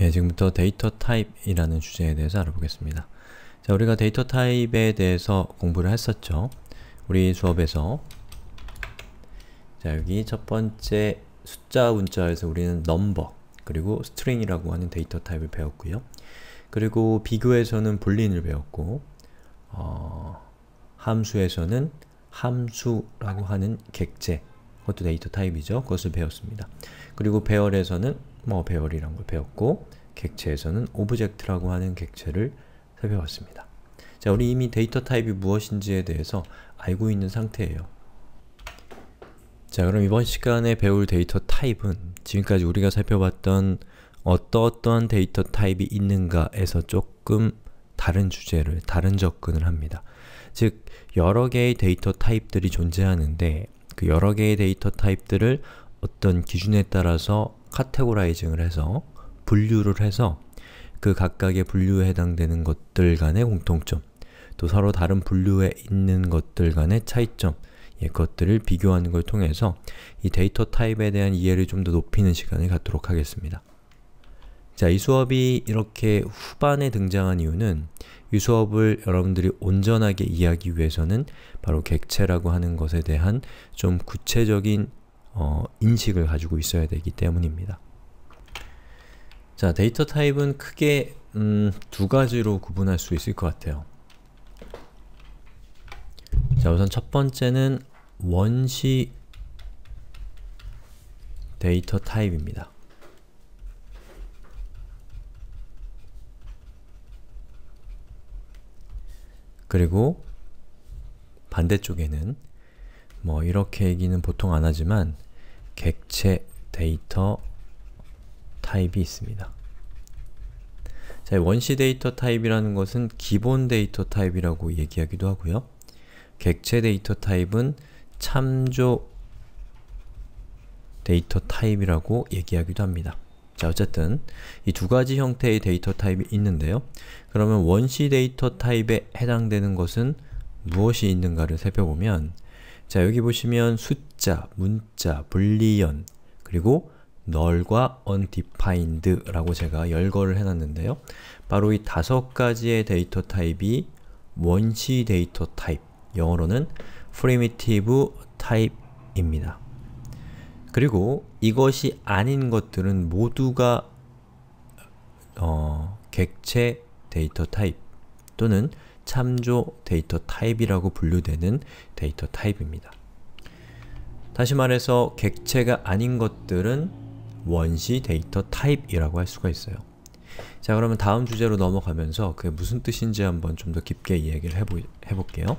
예, 지금부터 데이터 타입이라는 주제에 대해서 알아보겠습니다. 자, 우리가 데이터 타입에 대해서 공부를 했었죠. 우리 수업에서 자, 여기 첫 번째 숫자 문자에서 우리는 넘버 그리고 s t r i n g 이라고 하는 데이터 타입을 배웠고요. 그리고 비교에서는 b e l 불 n 을 배웠고 어, 함수에서는 함수라고 하는 객체 그것도 데이터 타입이죠. 그것을 배웠습니다. 그리고 배열에서는 뭐 배열이란 걸 배웠고 객체에서는 오브젝트라고 하는 객체를 살펴봤습니다. 자, 우리 이미 데이터 타입이 무엇인지에 대해서 알고 있는 상태예요. 자, 그럼 이번 시간에 배울 데이터 타입은 지금까지 우리가 살펴봤던 어떠어떠한 데이터 타입이 있는가에서 조금 다른 주제를, 다른 접근을 합니다. 즉, 여러 개의 데이터 타입들이 존재하는데 그 여러 개의 데이터 타입들을 어떤 기준에 따라서 카테고라이징을 해서 분류를 해서 그 각각의 분류에 해당되는 것들 간의 공통점 또 서로 다른 분류에 있는 것들 간의 차이점 예, 그것들을 비교하는 걸 통해서 이 데이터 타입에 대한 이해를 좀 더 높이는 시간을 갖도록 하겠습니다. 자, 이 수업이 이렇게 후반에 등장한 이유는 이 수업을 여러분들이 온전하게 이해하기 위해서는 바로 객체라고 하는 것에 대한 좀 구체적인 어, 인식을 가지고 있어야 되기 때문입니다. 자, 데이터 타입은 크게 음, 두 가지로 구분할 수 있을 것 같아요. 자, 우선 첫 번째는 원시 데이터 타입입니다. 그리고 반대쪽에는 뭐 이렇게 얘기는 보통 안하지만 객체 데이터 타입이 있습니다. 자, 원시 데이터 타입이라는 것은 기본 데이터 타입이라고 얘기하기도 하고요. 객체 데이터 타입은 참조 데이터 타입이라고 얘기하기도 합니다. 자, 어쨌든 이 두 가지 형태의 데이터 타입이 있는데요. 그러면 원시 데이터 타입에 해당되는 것은 무엇이 있는가를 살펴보면 자, 여기 보시면 숫자, 문자, 불리언, 그리고 n u l l 과 undefined라고 제가 열거를 해놨는데요. 바로 이 다섯 가지의 데이터 타입이 원시 데이터 타입, 영어로는 primitive type입니다. 그리고 이것이 아닌 것들은 모두가 어, 객체 데이터 타입 또는 참조 데이터 타입이라고 분류되는 데이터 타입입니다. 다시 말해서 객체가 아닌 것들은 원시 데이터 타입이라고 할 수가 있어요. 자 그러면 다음 주제로 넘어가면서 그게 무슨 뜻인지 한번 좀 더 깊게 이야기를 해보, 해볼게요.